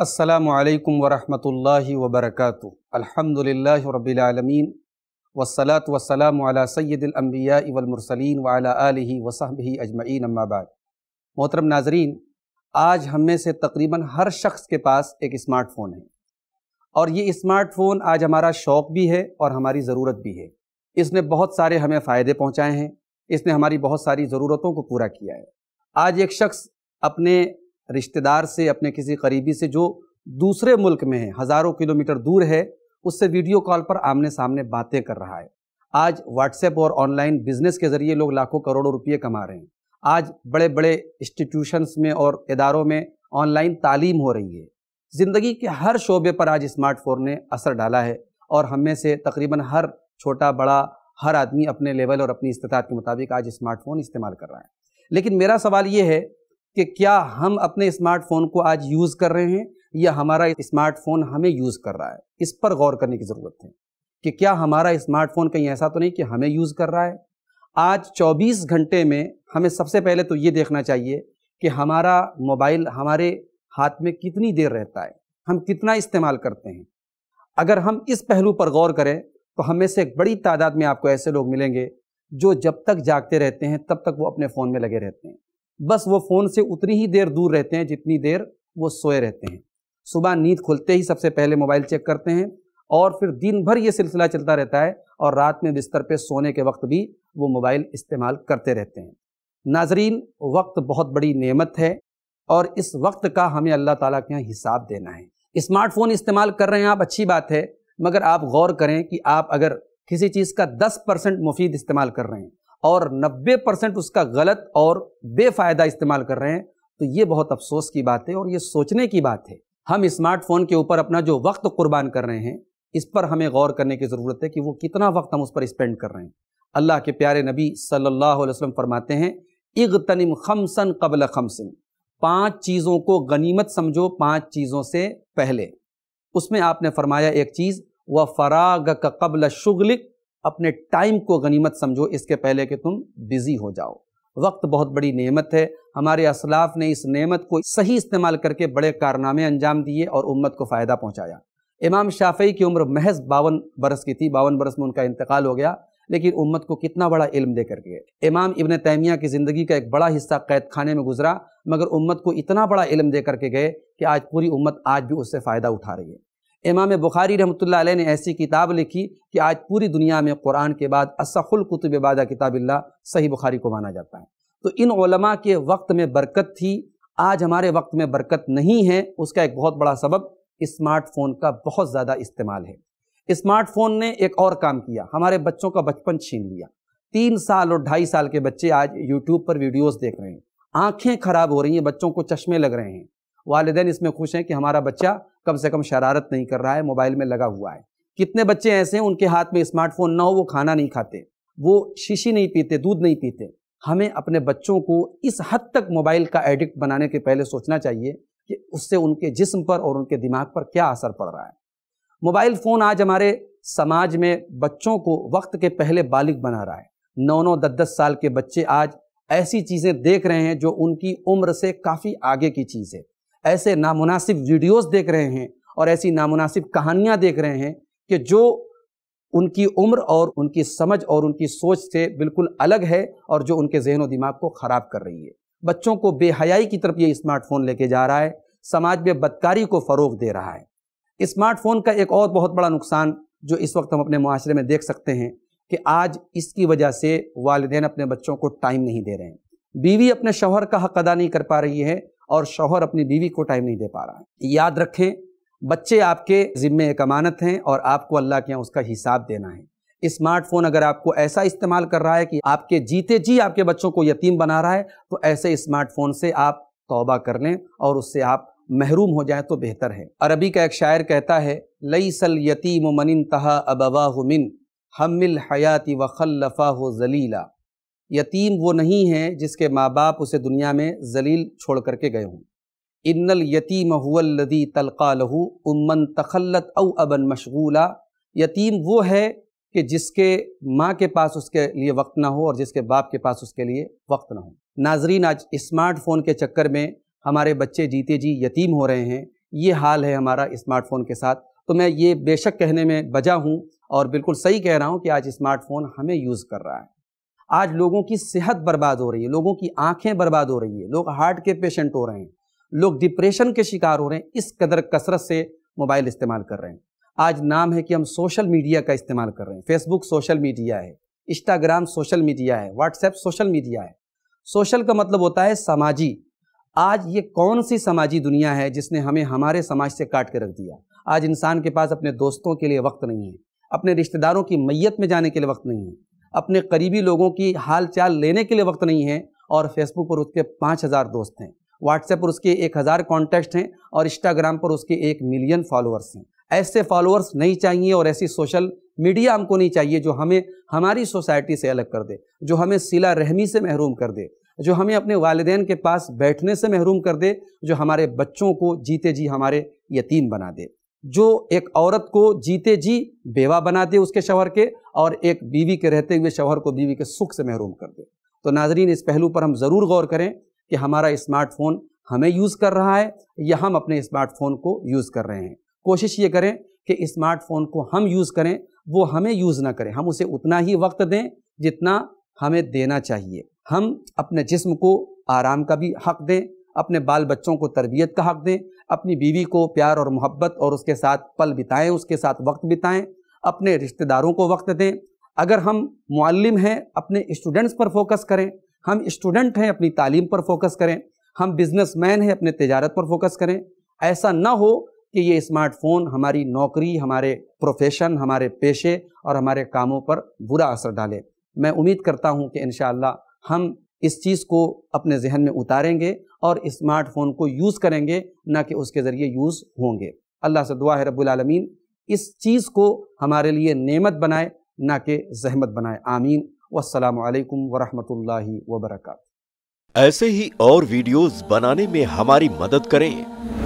असलकम वरहमल वबरक अलहमदिल्ल रबीआलमीन वसलात वसलाम सैदम्बिया इवलमरसलिन वाली वसहबी अजमैन अम्माबाद मोहतरम नाजरीन आज हम में से तकरीबन हर शख्स के पास एक स्मार्टफ़ोन है और ये स्मार्टफ़ोन आज हमारा शौक़ भी है और हमारी ज़रूरत भी है इसने बहुत सारे हमें फ़ायदे पहुँचाए हैं इसने हमारी बहुत सारी ज़रूरतों को पूरा किया है आज एक शख्स अपने रिश्तेदार से अपने किसी करीबी से जो दूसरे मुल्क में है हज़ारों किलोमीटर दूर है उससे वीडियो कॉल पर आमने सामने बातें कर रहा है आज व्हाट्सएप और ऑनलाइन बिजनेस के ज़रिए लोग लाखों करोड़ों रुपये कमा रहे हैं आज बड़े बड़े इंस्टीट्यूशंस में और इदारों में ऑनलाइन तालीम हो रही है ज़िंदगी के हर शोबे पर आज स्मार्टफोन ने असर डाला है और हम में से तकरीबन हर छोटा बड़ा हर आदमी अपने लेवल और अपनी इस्तात के मुताबिक आज स्मार्टफोन इस्तेमाल कर रहा है लेकिन मेरा सवाल ये है कि क्या हम अपने स्मार्टफोन को आज यूज़ कर रहे हैं या हमारा स्मार्टफोन हमें यूज़ कर रहा है इस पर गौर करने की ज़रूरत है कि क्या हमारा स्मार्टफोन कहीं ऐसा तो नहीं कि हमें यूज़ कर रहा है आज 24 घंटे में हमें सबसे पहले तो ये देखना चाहिए कि हमारा मोबाइल हमारे हाथ में कितनी देर रहता है हम कितना इस्तेमाल करते हैं अगर हम इस पहलू पर गौर करें तो हमें से एक बड़ी तादाद में आपको ऐसे लोग मिलेंगे जो जब तक जागते रहते हैं तब तक वो अपने फ़ोन में लगे रहते हैं बस वो फ़ोन से उतनी ही देर दूर रहते हैं जितनी देर वो सोए रहते हैं सुबह नींद खुलते ही सबसे पहले मोबाइल चेक करते हैं और फिर दिन भर ये सिलसिला चलता रहता है और रात में बिस्तर पे सोने के वक्त भी वो मोबाइल इस्तेमाल करते रहते हैं नाजरीन वक्त बहुत बड़ी नेमत है और इस वक्त का हमें अल्लाह ताला के यहाँ हिसाब देना है स्मार्टफोन इस्तेमाल कर रहे हैं आप अच्छी बात है मगर आप गौर करें कि आप अगर किसी चीज़ का दस परसेंट मुफीद इस्तेमाल कर रहे हैं और 90 परसेंट उसका गलत और बेफायदा इस्तेमाल कर रहे हैं तो ये बहुत अफसोस की बात है और ये सोचने की बात है हम स्मार्टफोन के ऊपर अपना जो वक्त कुर्बान कर रहे हैं इस पर हमें गौर करने की ज़रूरत है कि वो कितना वक्त हम उस पर स्पेंड कर रहे हैं अल्लाह के प्यारे नबी सल्ला वसम फरमाते हैं इग तनिम खमसन कबल खमसन पाँच चीज़ों को गनीमत समझो पाँच चीज़ों से पहले उसमें आपने फरमाया एक चीज़ व फराग का कबल शुगलिक अपने टाइम को गनीमत समझो इसके पहले कि तुम बिज़ी हो जाओ वक्त बहुत बड़ी नेमत है हमारे असलाफ ने इस नेमत को सही इस्तेमाल करके बड़े कारनामे अंजाम दिए और उम्मत को फ़ायदा पहुँचाया इमाम शाफी की उम्र महज बावन बरस की थी बावन बरस में उनका इंतकाल हो गया लेकिन उम्मत को कितना बड़ा इल्म देकर गए इमाम इबन तैमिया की ज़िंदगी का एक बड़ा हिस्सा कैद खाने में गुजरा मगर उम्मत को इतना बड़ा इल्म दे करके गए कि आज पूरी उम्मत आज भी उससे फ़ायदा उठा रही है इमाम बुखारी रहमत अलैह ने ऐसी किताब लिखी कि आज पूरी दुनिया में कुरान के बाद असफुल कुतुब बादा किताबिल्ला सही बुखारी को माना जाता है तो इन के वक्त में बरकत थी आज हमारे वक्त में बरकत नहीं है उसका एक बहुत बड़ा सबब स्मार्टफोन का बहुत ज़्यादा इस्तेमाल है स्मार्टफोन ने एक और काम किया हमारे बच्चों का बचपन छीन लिया तीन साल और ढाई साल के बच्चे आज यूट्यूब पर वीडियोस देख रहे हैं आंखें खराब हो रही हैं बच्चों को चश्मे लग रहे हैं वालदेन इसमें खुश हैं कि हमारा बच्चा कम से कम शरारत नहीं कर रहा है मोबाइल में लगा हुआ है कितने बच्चे ऐसे हैं उनके हाथ में स्मार्टफोन ना हो वो खाना नहीं खाते वो शीशी नहीं पीते दूध नहीं पीते हमें अपने बच्चों को इस हद तक मोबाइल का एडिक्ट बनाने के पहले सोचना चाहिए कि उससे उनके जिस्म पर और उनके दिमाग पर क्या असर पड़ रहा है मोबाइल फ़ोन आज हमारे समाज में बच्चों को वक्त के पहले बालिग बना रहा है नौ नौ दस दस साल के बच्चे आज ऐसी चीज़ें देख रहे हैं जो उनकी उम्र से काफ़ी आगे की चीज़ है ऐसे नामुनासिब वीडियोस देख रहे हैं और ऐसी नामुनासिब कहानियाँ देख रहे हैं कि जो उनकी उम्र और उनकी समझ और उनकी सोच से बिल्कुल अलग है और जो उनके जहन दिमाग को ख़राब कर रही है बच्चों को बेहयाई की तरफ ये स्मार्टफोन लेके जा रहा है समाज में बदकारी को फ़रोग दे रहा है स्मार्टफोन का एक और बहुत बड़ा नुकसान जो इस वक्त हम अपने माशरे में देख सकते हैं कि आज इसकी वजह से वालदेन अपने बच्चों को टाइम नहीं दे रहे हैं बीवी अपने शोहर का हक अदा नहीं कर पा रही है और शौहर अपनी बीवी को टाइम नहीं दे पा रहा है याद रखें बच्चे आपके ज़िम्मे एक अमानत हैं और आपको अल्लाह के यहाँ उसका हिसाब देना है स्मार्टफोन अगर आपको ऐसा इस्तेमाल कर रहा है कि आपके जीते जी आपके बच्चों को यतीम बना रहा है तो ऐसे स्मार्टफोन से आप तौबा कर लें और उससे आप महरूम हो जाए तो बेहतर है अरबी का एक शायर कहता है लई सल यतीम मनिन तहा अबवा मिन हमिल हयाती वखल्लफ़ा हो जलीला यतीम वो नहीं है जिसके माँ बाप उसे दुनिया में जलील छोड़ करके गए हों इन्नल यतीम हुवल्लदी तलका लहू उमन तखलत अव अबन मशगूला यतीम वो है कि जिसके माँ के पास उसके लिए वक्त ना हो और जिसके बाप के पास उसके लिए वक्त ना हो नाजरीन आज स्मार्टफोन के चक्कर में हमारे बच्चे जीते जी यतीम हो रहे हैं ये हाल है हमारा स्मार्टफोन के साथ तो मैं ये बेशक कहने में बजा हूँ और बिल्कुल सही कह रहा हूँ कि आज स्मार्टफोन हमें यूज़ कर रहा है आज लोगों की सेहत बर्बाद हो रही है लोगों की आंखें बर्बाद हो रही है लोग हार्ट के पेशेंट हो रहे हैं लोग डिप्रेशन के शिकार हो रहे हैं इस कदर कसरत से मोबाइल इस्तेमाल कर रहे हैं आज नाम है कि हम सोशल मीडिया का इस्तेमाल कर रहे हैं फेसबुक सोशल मीडिया है इंस्टाग्राम सोशल मीडिया है व्हाट्सएप सोशल मीडिया है सोशल का मतलब होता है समाजी आज ये कौन सी समाजी दुनिया है जिसने हमें हमारे समाज से काट के रख दिया आज इंसान के पास अपने दोस्तों के लिए वक्त नहीं है अपने रिश्तेदारों की मैयत में जाने के लिए वक्त नहीं है अपने करीबी लोगों की हाल चाल लेने के लिए वक्त नहीं है और फेसबुक पर उसके पाँच हज़ार दोस्त हैं व्हाट्सएप पर उसके एक हज़ार कॉन्टैक्ट हैं और इंस्टाग्राम पर उसके एक मिलियन फॉलोअर्स हैं ऐसे फॉलोअर्स नहीं चाहिए और ऐसी सोशल मीडिया हमको नहीं चाहिए जो हमें हमारी सोसाइटी से अलग कर दे जो हमें सिला रहमी से महरूम कर दे जो हमें अपने वालदेन के पास बैठने से महरूम कर दे जो हमारे बच्चों को जीते जी हमारे यतीम बना दे जो एक औरत को जीते जी बेवा बना दे उसके शवहर के और एक बीवी के रहते हुए शवहर को बीवी के सुख से महरूम कर दे तो नाजरीन इस पहलू पर हम ज़रूर गौर करें कि हमारा स्मार्टफ़ोन हमें यूज़ कर रहा है या हम अपने स्मार्टफ़ोन को यूज़ कर रहे हैं कोशिश ये करें कि स्मार्टफ़ोन को हम यूज़ करें वो हमें यूज़ ना करें हम उसे उतना ही वक्त दें जितना हमें देना चाहिए हम अपने जिस्म को आराम का भी हक दें अपने बाल बच्चों को तरबियत का हक दें अपनी बीवी को प्यार और मोहब्बत और उसके साथ पल बिताएं उसके साथ वक्त बिताएं अपने रिश्तेदारों को वक्त दें अगर हम मालम हैं अपने स्टूडेंट्स पर फोकस करें हम स्टूडेंट हैं अपनी तालीम पर फोकस करें हम बिजनेसमैन हैं अपने तजारत पर फोकस करें ऐसा ना हो कि ये स्मार्टफ़ोन हमारी नौकरी हमारे प्रोफेशन हमारे पेशे और हमारे कामों पर बुरा असर डाले मैं उम्मीद करता हूँ कि इन हम इस चीज़ को अपने जहन में उतारेंगे और स्मार्टफोन को यूज़ करेंगे ना कि उसके ज़रिए यूज़ होंगे अल्लाह से दुआ है रबालमीन इस चीज़ को हमारे लिए नेमत बनाए ना कि जहमत बनाए आमीन वालकम वरहमल वबरक ऐसे ही और वीडियोस बनाने में हमारी मदद करें